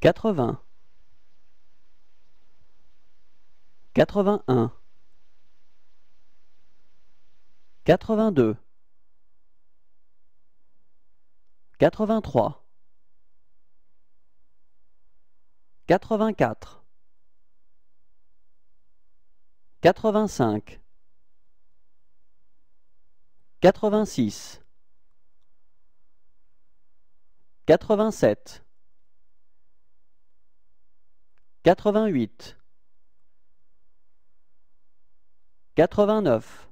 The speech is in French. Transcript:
80 81 82 83 84 85 86 87 Quatre-vingt-huit. Quatre-vingt-neuf.